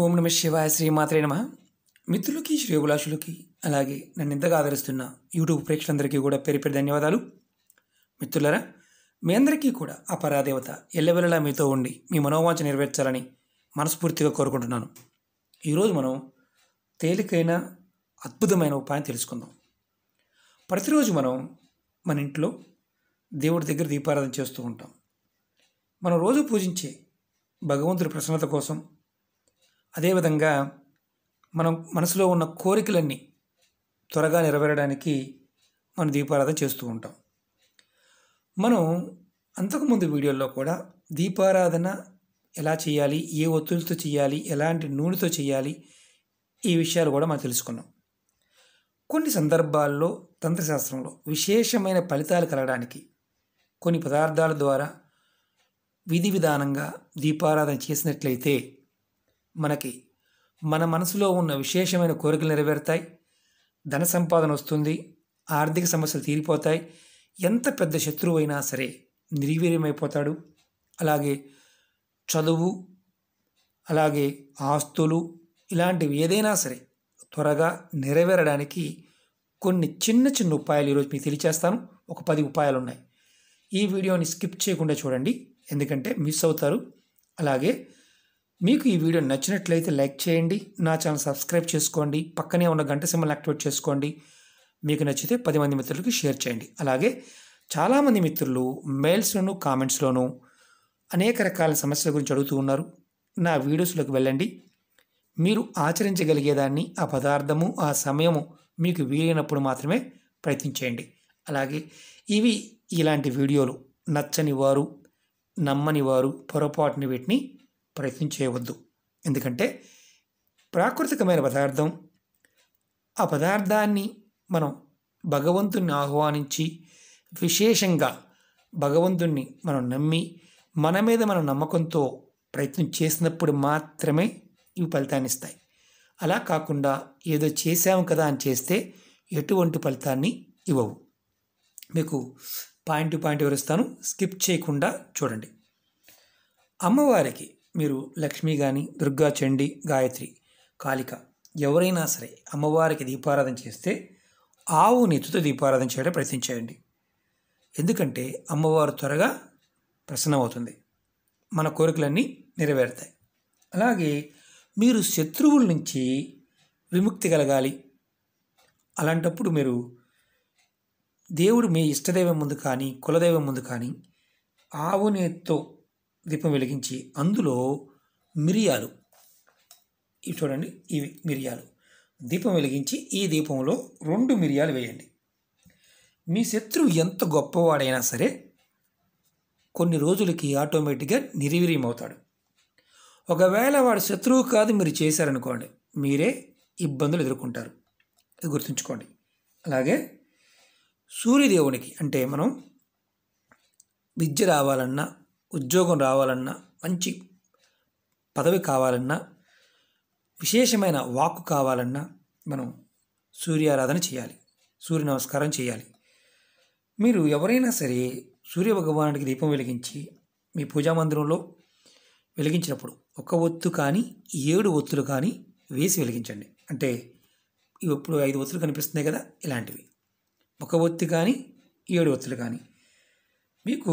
ఓం నమ శివాయ శ్రీమాత్రే నమ మిత్రులకి అభిలాషులకి అలాగే నన్ను ఇంతగా ఆదరిస్తున్న యూట్యూబ్ ప్రేక్షకులందరికీ కూడా పేరు పేరు ధన్యవాదాలు మిత్రులరా మీ అందరికీ కూడా ఆ పరాదేవత ఎల్లవెల్లలా మీతో ఉండి మీ మనోవాంచ నెరవేర్చాలని మనస్ఫూర్తిగా కోరుకుంటున్నాను ఈరోజు మనం తేలికైన అద్భుతమైన ఉపాయం తెలుసుకుందాం ప్రతిరోజు మనం మన ఇంట్లో దేవుడి దగ్గర దీపారాధన చేస్తూ ఉంటాం మనం రోజు పూజించే భగవంతుడి ప్రసన్నత కోసం అదేవిధంగా మనం మనసులో ఉన్న కోరికలన్నీ త్వరగా నెరవేరడానికి మనం దీపారాధన చేస్తూ ఉంటాం మనం అంతకుముందు వీడియోల్లో కూడా దీపారాధన ఎలా చేయాలి ఏ ఒత్తులతో చేయాలి ఎలాంటి నూనెతో చేయాలి ఈ విషయాలు కూడా మనం తెలుసుకున్నాం కొన్ని సందర్భాల్లో తంత్రశాస్త్రంలో విశేషమైన ఫలితాలు కలగడానికి కొన్ని పదార్థాల ద్వారా విధి విధానంగా దీపారాధన చేసినట్లయితే మనకి మన మనసులో ఉన్న విశేషమైన కోరికలు నెరవేరుతాయి ధన సంపాదన వస్తుంది ఆర్థిక సమస్యలు తీరిపోతాయి ఎంత పెద్ద శత్రువు అయినా సరే నిర్వీర్యమైపోతాడు అలాగే చదువు అలాగే ఆస్తులు ఇలాంటివి ఏదైనా సరే త్వరగా నెరవేరడానికి కొన్ని చిన్న చిన్న ఉపాయాలు ఈరోజు మీకు తెలియచేస్తాను ఒక పది ఉపాయాలు ఉన్నాయి ఈ వీడియోని స్కిప్ చేయకుండా చూడండి ఎందుకంటే మిస్ అవుతారు అలాగే మీకు ఈ వీడియో నచ్చినట్లయితే లైక్ చేయండి నా ఛానల్ సబ్స్క్రైబ్ చేసుకోండి పక్కనే ఉన్న గంట సింబల్ యాక్టివేట్ చేసుకోండి మీకు నచ్చితే పది మంది మిత్రులకి షేర్ చేయండి అలాగే చాలామంది మిత్రులు మెయిల్స్లోనూ కామెంట్స్లోనూ అనేక రకాల సమస్యల గురించి అడుగుతూ ఉన్నారు నా వీడియోస్లోకి వెళ్ళండి మీరు ఆచరించగలిగేదాన్ని ఆ పదార్థము ఆ సమయము మీకు వీలైనప్పుడు మాత్రమే ప్రయత్నించేయండి అలాగే ఇవి ఇలాంటి వీడియోలు నచ్చని వారు నమ్మని వారు పొరపాటుని వీటిని ప్రయత్నం చేయవద్దు ఎందుకంటే ప్రాకృతికమైన పదార్థం ఆ పదార్థాన్ని మనం భగవంతుణ్ణి ఆహ్వానించి విశేషంగా భగవంతుణ్ణి మనం నమ్మి మన మీద మన నమ్మకంతో ప్రయత్నం చేసినప్పుడు మాత్రమే ఇవి ఫలితాన్ని ఇస్తాయి అలా కాకుండా ఏదో చేశాము కదా అని చేస్తే ఎటువంటి ఫలితాన్ని ఇవ్వవు మీకు పాయింట్ పాయింట్ వివరిస్తాను స్కిప్ చేయకుండా చూడండి అమ్మవారికి మీరు లక్ష్మి కానీ దుర్గా చండి గాయత్రి కాళిక ఎవరైనా సరే అమ్మవారికి దీపారాధన చేస్తే ఆవు నెత్తుతో దీపారాధన చేయడం ప్రయత్నించేయండి ఎందుకంటే అమ్మవారు త్వరగా ప్రసన్నమవుతుంది మన కోరికలన్నీ నెరవేరుతాయి అలాగే మీరు శత్రువుల నుంచి విముక్తి కలగాలి అలాంటప్పుడు మీరు దేవుడు మీ ఇష్టదైవం ముందు కానీ కులదైవం ముందు కానీ ఆవునేతో దీపం వెలిగించి అందులో మిరియాలు ఇవి చూడండి ఇవి మిరియాలు దీపం వెలిగించి ఈ దీపంలో రెండు మిరియాలు వేయండి మీ శత్రువు ఎంత గొప్పవాడైనా సరే కొన్ని రోజులకి ఆటోమేటిక్గా అవుతాడు ఒకవేళ వాడు శత్రువు కాదు మీరు చేశారనుకోండి మీరే ఇబ్బందులు ఎదుర్కొంటారు ఇది గుర్తుంచుకోండి అలాగే సూర్యదేవునికి అంటే మనం విద్య రావాలన్నా ఉద్యోగం రావాలన్నా మంచి పదవి కావాలన్నా విశేషమైన వాక్కు కావాలన్నా మనం సూర్యారాధన చేయాలి సూర్య నమస్కారం చేయాలి మీరు ఎవరైనా సరే సూర్య భగవానుడికి దీపం వెలిగించి మీ పూజా మందిరంలో వెలిగించినప్పుడు ఒక ఒత్తు కానీ ఏడు ఒత్తులు కానీ వేసి వెలిగించండి అంటే ఇప్పుడు ఐదు ఒత్తులు కనిపిస్తున్నాయి కదా ఇలాంటివి ఒక ఒత్తి కానీ ఏడు ఒత్తులు కానీ మీకు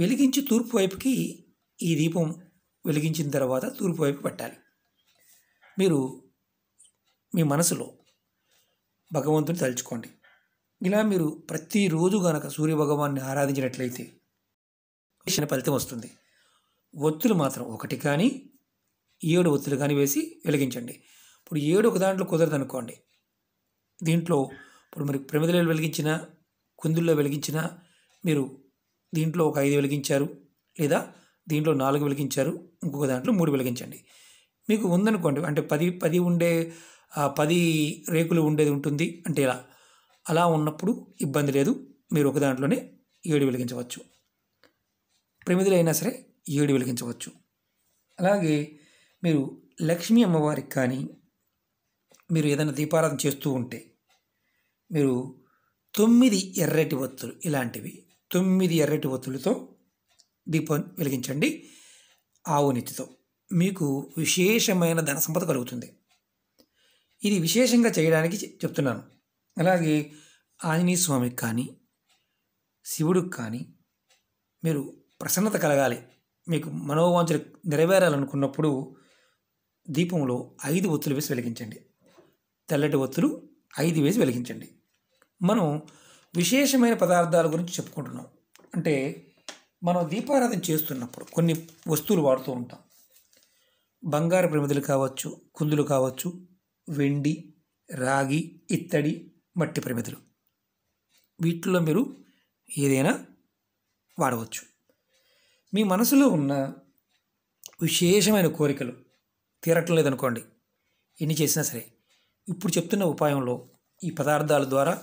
వెలిగించి తూర్పు వైపుకి ఈ దీపం వెలిగించిన తర్వాత తూర్పు వైపు పెట్టాలి మీరు మీ మనసులో భగవంతుని తలుచుకోండి ఇలా మీరు ప్రతిరోజు గనక సూర్య భగవాన్ని ఆరాధించినట్లయితే విషయ ఫలితం వస్తుంది ఒత్తులు మాత్రం ఒకటి కానీ ఏడు ఒత్తులు కానీ వేసి వెలిగించండి ఇప్పుడు ఏడు ఒక దాంట్లో కుదరదు అనుకోండి దీంట్లో ఇప్పుడు మరి ప్రమిదలలో వెలిగించిన కుందుల్లో వెలిగించిన మీరు దీంట్లో ఒక ఐదు వెలిగించారు లేదా దీంట్లో నాలుగు వెలిగించారు ఇంకొక దాంట్లో మూడు వెలిగించండి మీకు ఉందనుకోండి అంటే పది పది ఉండే పది రేకులు ఉండేది ఉంటుంది అంటే ఇలా అలా ఉన్నప్పుడు ఇబ్బంది లేదు మీరు ఒక దాంట్లోనే ఏడు వెలిగించవచ్చు ప్రమిదలు అయినా సరే ఏడు వెలిగించవచ్చు అలాగే మీరు లక్ష్మీ అమ్మవారికి కానీ మీరు ఏదైనా దీపారాధన చేస్తూ ఉంటే మీరు తొమ్మిది ఎర్రటి ఒత్తులు ఇలాంటివి తొమ్మిది ఎర్రటి ఒత్తులతో దీపం వెలిగించండి ఆవు నెత్తితో మీకు విశేషమైన ధన సంపద కలుగుతుంది ఇది విశేషంగా చేయడానికి చెప్తున్నాను అలాగే ఆంజనేయ స్వామికి కానీ శివుడికి కానీ మీరు ప్రసన్నత కలగాలి మీకు మనోవాంఛలు నెరవేరాలనుకున్నప్పుడు దీపంలో ఐదు ఒత్తులు వేసి వెలిగించండి తెల్లటి ఒత్తులు ఐదు వేసి వెలిగించండి మనం విశేషమైన పదార్థాల గురించి చెప్పుకుంటున్నాం అంటే మనం దీపారాధన చేస్తున్నప్పుడు కొన్ని వస్తువులు వాడుతూ ఉంటాం బంగారు ప్రమిదలు కావచ్చు కుందులు కావచ్చు వెండి రాగి ఇత్తడి మట్టి ప్రమిదలు వీటిలో మీరు ఏదైనా వాడవచ్చు మీ మనసులో ఉన్న విశేషమైన కోరికలు తీరటం లేదనుకోండి ఎన్ని చేసినా సరే ఇప్పుడు చెప్తున్న ఉపాయంలో ఈ పదార్థాల ద్వారా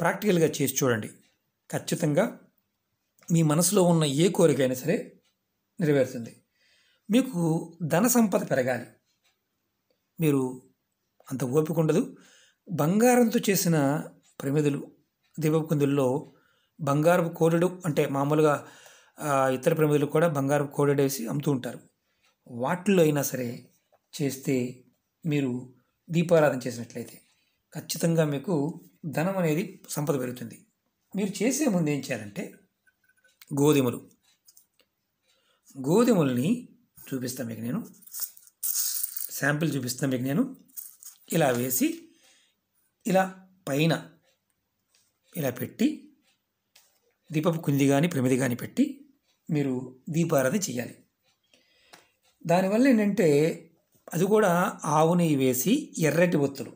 ప్రాక్టికల్గా చేసి చూడండి ఖచ్చితంగా మీ మనసులో ఉన్న ఏ కోరికైనా సరే నెరవేరుతుంది మీకు ధన సంపద పెరగాలి మీరు అంత ఓపిక ఉండదు బంగారంతో చేసిన ప్రమిదలు దీపపు కుందుల్లో బంగారపు కోడెడు అంటే మామూలుగా ఇతర ప్రమిదలు కూడా బంగారపు కోడెడు వేసి అమ్ముతూ ఉంటారు వాటిల్లో అయినా సరే చేస్తే మీరు దీపారాధన చేసినట్లయితే ఖచ్చితంగా మీకు ధనం అనేది సంపద పెరుగుతుంది మీరు చేసే ముందు ఏం చేయాలంటే గోధుమలు గోధుమల్ని చూపిస్తాను మీకు నేను శాంపిల్ చూపిస్తాను మీకు నేను ఇలా వేసి ఇలా పైన ఇలా పెట్టి దీపపు కుంది కానీ ప్రమిది కానీ పెట్టి మీరు దీపారాధన చేయాలి దానివల్ల ఏంటంటే అది కూడా ఆవుని వేసి ఎర్రటి ఒత్తులు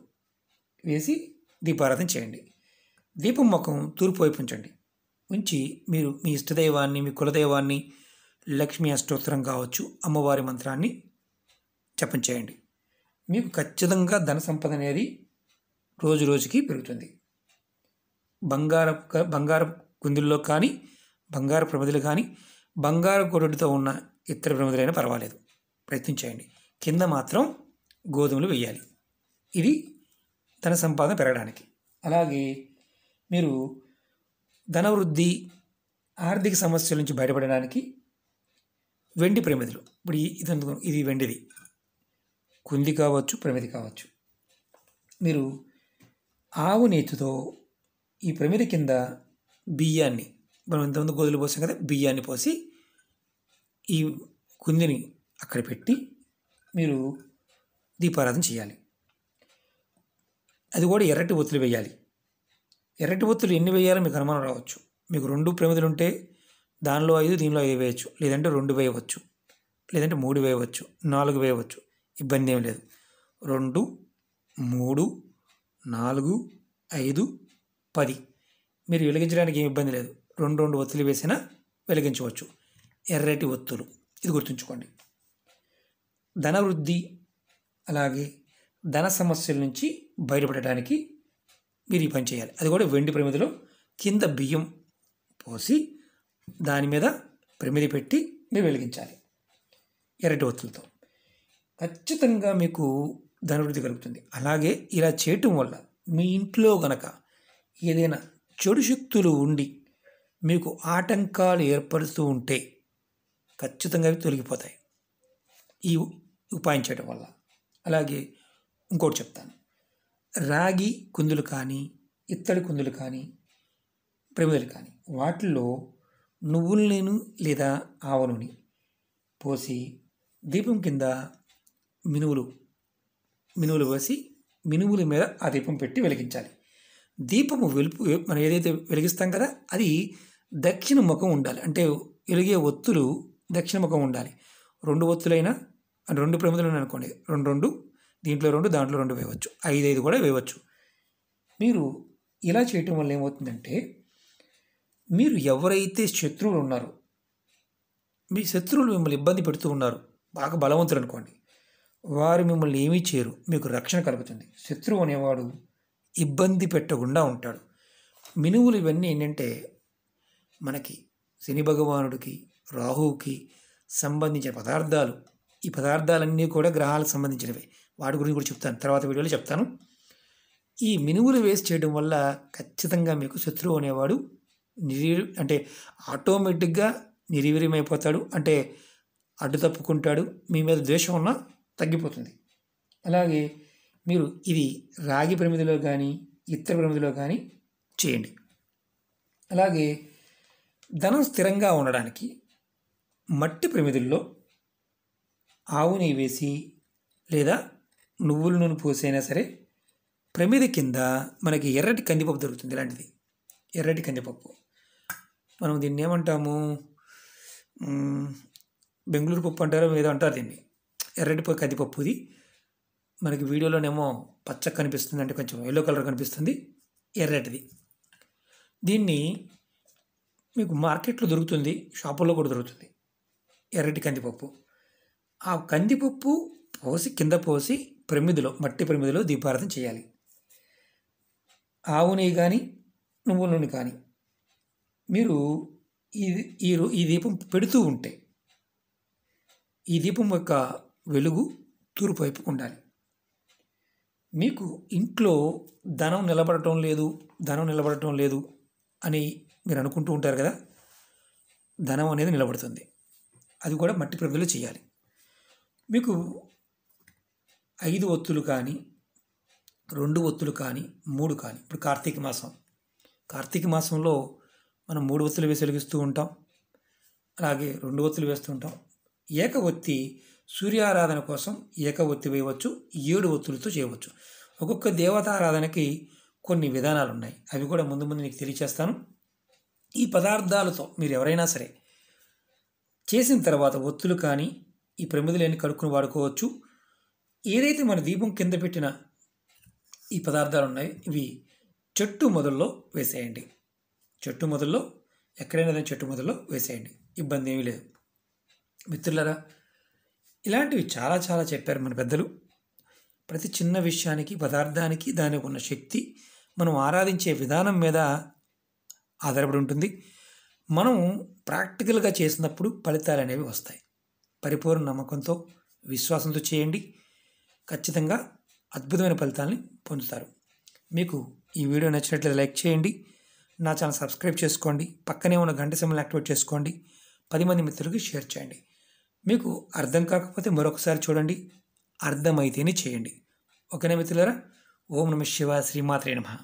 వేసి దీపారాధన చేయండి దీపం ముఖం తూర్పు వైపు ఉంచండి ఉంచి మీరు మీ ఇష్టదైవాన్ని మీ కులదైవాన్ని లక్ష్మీ అష్టోత్తరం కావచ్చు అమ్మవారి మంత్రాన్ని జపం చేయండి మీకు ఖచ్చితంగా ధన సంపద అనేది రోజు రోజుకి పెరుగుతుంది బంగార బంగార గుందుల్లో కానీ బంగారు ప్రమిదలు కానీ బంగారు గొడ్డుతో ఉన్న ఇతర ప్రమిదలైనా పర్వాలేదు ప్రయత్నించేయండి కింద మాత్రం గోధుమలు వేయాలి ఇది ధన సంపాదన పెరగడానికి అలాగే మీరు ధనవృద్ధి ఆర్థిక సమస్యల నుంచి బయటపడడానికి వెండి ప్రమిదలు ఇప్పుడు ఇది ఇది వెండిది కుంది కావచ్చు ప్రమిది కావచ్చు మీరు ఆవు నేతితో ఈ ప్రమిది కింద బియ్యాన్ని మనం ఇంతకుముందు గోధులు పోసాం కదా బియ్యాన్ని పోసి ఈ కుందిని అక్కడ పెట్టి మీరు దీపారాధన చేయాలి అది కూడా ఎర్రటి ఒత్తులు వేయాలి ఎర్రటి ఒత్తులు ఎన్ని వేయాలో మీకు అనుమానం రావచ్చు మీకు రెండు ప్రమిదలు ఉంటే దానిలో ఐదు దీనిలో ఐదు వేయచ్చు లేదంటే రెండు వేయవచ్చు లేదంటే మూడు వేయవచ్చు నాలుగు వేయవచ్చు ఇబ్బంది ఏమి లేదు రెండు మూడు నాలుగు ఐదు పది మీరు వెలిగించడానికి ఏమి ఇబ్బంది లేదు రెండు రెండు ఒత్తులు వేసినా వెలిగించవచ్చు ఎర్రటి ఒత్తులు ఇది గుర్తుంచుకోండి ధనవృద్ధి అలాగే ధన సమస్యల నుంచి బయటపడటానికి మీరు ఈ పని చేయాలి అది కూడా వెండి ప్రమిదిలో కింద బియ్యం పోసి దాని మీద ప్రమిది పెట్టి మీరు వెలిగించాలి ఎర్రటి ఒత్తులతో ఖచ్చితంగా మీకు ధనవృద్ధి కలుగుతుంది అలాగే ఇలా చేయటం వల్ల మీ ఇంట్లో గనక ఏదైనా చెడు శక్తులు ఉండి మీకు ఆటంకాలు ఏర్పడుతూ ఉంటే ఖచ్చితంగా అవి తొలగిపోతాయి ఈ ఉపాయం చేయడం వల్ల అలాగే ఇంకోటి చెప్తాను రాగి కుందులు కానీ ఇత్తడి కుందులు కానీ ప్రమిదలు కానీ వాటిల్లో నువ్వుల లేదా ఆవ నూనె పోసి దీపం కింద మినువులు మినువులు పోసి మినువుల మీద ఆ దీపం పెట్టి వెలిగించాలి దీపము వెలుపు మనం ఏదైతే వెలిగిస్తాం కదా అది దక్షిణ ముఖం ఉండాలి అంటే వెలిగే ఒత్తులు దక్షిణ ముఖం ఉండాలి రెండు ఒత్తులైనా రెండు ప్రమిదలు అనుకోండి రెండు రెండు దీంట్లో రెండు దాంట్లో రెండు వేయవచ్చు ఐదు ఐదు కూడా వేయవచ్చు మీరు ఇలా చేయటం వల్ల ఏమవుతుందంటే మీరు ఎవరైతే శత్రువులు ఉన్నారో మీ శత్రువులు మిమ్మల్ని ఇబ్బంది పెడుతూ ఉన్నారు బాగా బలవంతులు అనుకోండి వారు మిమ్మల్ని ఏమీ చేయరు మీకు రక్షణ కలుగుతుంది శత్రువు అనేవాడు ఇబ్బంది పెట్టకుండా ఉంటాడు మినువులు ఇవన్నీ ఏంటంటే మనకి శని భగవానుడికి రాహువుకి సంబంధించిన పదార్థాలు ఈ పదార్థాలన్నీ కూడా గ్రహాలకు సంబంధించినవి వాటి గురించి కూడా చెప్తాను తర్వాత వీడియోలో చెప్తాను ఈ మినుగులు వేసి చేయడం వల్ల ఖచ్చితంగా మీకు శత్రువు అనేవాడు నిరీ అంటే ఆటోమేటిక్గా నిర్వీర్యమైపోతాడు అంటే అడ్డు తప్పుకుంటాడు మీ మీద ద్వేషం ఉన్నా తగ్గిపోతుంది అలాగే మీరు ఇది రాగి పరిమితిలో కానీ ఇతర పరిమితిలో కానీ చేయండి అలాగే ధనం స్థిరంగా ఉండడానికి మట్టి ప్రమిదుల్లో ఆవు నెయ్యి వేసి లేదా నువ్వుల నూనె పోసైనా సరే ప్రమిద కింద మనకి ఎర్రటి కందిపప్పు దొరుకుతుంది ఇలాంటిది ఎర్రటి కందిపప్పు మనం దీన్ని ఏమంటాము బెంగళూరు పప్పు అంటారో ఏదో అంటారు దీన్ని ఎర్రటి కందిపప్పుది మనకి వీడియోలోనేమో పచ్చ కనిపిస్తుంది అంటే కొంచెం ఎల్లో కలర్ కనిపిస్తుంది ఎర్రటిది దీన్ని మీకు మార్కెట్లో దొరుకుతుంది షాపుల్లో కూడా దొరుకుతుంది ఎర్రటి కందిపప్పు ఆ కందిపప్పు పోసి కింద పోసి ప్రమిదిలో మట్టి ప్రమిదిలో దీపార్థం చేయాలి ఆవు నెయ్యి కానీ నువ్వుల నూనె కానీ మీరు ఈ ఈ ఈ దీపం పెడుతూ ఉంటే ఈ దీపం యొక్క వెలుగు తూర్పు వైపు ఉండాలి మీకు ఇంట్లో ధనం నిలబడటం లేదు ధనం నిలబడటం లేదు అని మీరు అనుకుంటూ ఉంటారు కదా ధనం అనేది నిలబడుతుంది అది కూడా మట్టి ప్రమిదిలో చేయాలి మీకు ఐదు ఒత్తులు కానీ రెండు ఒత్తులు కానీ మూడు కానీ ఇప్పుడు కార్తీక మాసం కార్తీక మాసంలో మనం మూడు ఒత్తులు వేసి వెలిగిస్తూ ఉంటాం అలాగే రెండు ఒత్తులు వేస్తూ ఉంటాం ఏక ఒత్తి సూర్యారాధన కోసం ఏక ఒత్తి వేయవచ్చు ఏడు ఒత్తులతో చేయవచ్చు ఒక్కొక్క దేవతారాధనకి కొన్ని విధానాలు ఉన్నాయి అవి కూడా ముందు ముందు నీకు తెలియచేస్తాను ఈ పదార్థాలతో మీరు ఎవరైనా సరే చేసిన తర్వాత ఒత్తులు కానీ ఈ ప్రమిదలేని కడుక్కుని వాడుకోవచ్చు ఏదైతే మన దీపం కింద పెట్టిన ఈ పదార్థాలు ఉన్నాయో ఇవి చెట్టు మొదల్లో వేసేయండి చెట్టు మొదల్లో ఎక్కడైనా చెట్టు మొదల్లో వేసేయండి ఇబ్బంది ఏమీ లేదు మిత్రులరా ఇలాంటివి చాలా చాలా చెప్పారు మన పెద్దలు ప్రతి చిన్న విషయానికి పదార్థానికి దానికి ఉన్న శక్తి మనం ఆరాధించే విధానం మీద ఆధారపడి ఉంటుంది మనం ప్రాక్టికల్గా చేసినప్పుడు ఫలితాలు అనేవి వస్తాయి పరిపూర్ణ నమ్మకంతో విశ్వాసంతో చేయండి ఖచ్చితంగా అద్భుతమైన ఫలితాలని పొందుతారు మీకు ఈ వీడియో నచ్చినట్లయితే లైక్ చేయండి నా ఛానల్ సబ్స్క్రైబ్ చేసుకోండి పక్కనే ఉన్న గంట సమయం యాక్టివేట్ చేసుకోండి పది మంది మిత్రులకి షేర్ చేయండి మీకు అర్థం కాకపోతే మరొకసారి చూడండి అర్థమైతేనే చేయండి ఓకేనా మిత్రులరా ఓం నమ శివ శ్రీమాత్రే నమ